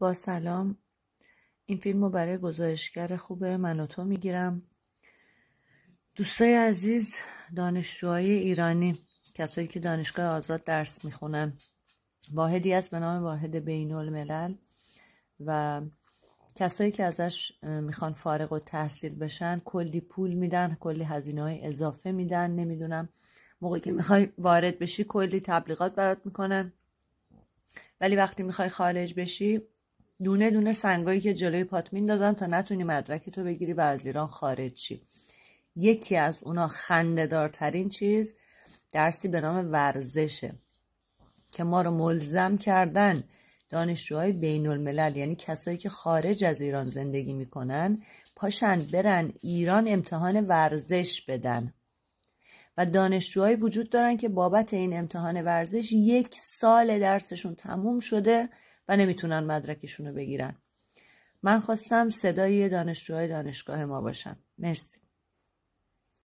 با سلام این فیلم رو برای گزارشگر خوبه من و تو میگیرم دوستای عزیز دانشجوهای ایرانی کسایی که دانشگاه آزاد درس میخونن واحدی است به نام واحد بین و کسایی که ازش میخوان فارغ و تحصیل بشن کلی پول میدن کلی هزینه های اضافه میدن نمیدونم موقعی که میخوای وارد بشی کلی تبلیغات برات میکنن ولی وقتی میخوای خارج بشی دونه دونه سنگایی که جلوی پات میندازن تا نتونی مدرکتو بگیری و از ایران خارج یکی از اونا خندهدارترین چیز درسی به نام ورزشه که ما رو ملزم کردن دانشجوهای بین الملل یعنی کسایی که خارج از ایران زندگی میکنن پاشن برن ایران امتحان ورزش بدن و دانشجوهایی وجود دارن که بابت این امتحان ورزش یک سال درسشون تموم شده و نمیتونن مدرکشون رو بگیرن من خواستم صدای دانشجوهای دانشگاه ما باشم مرسی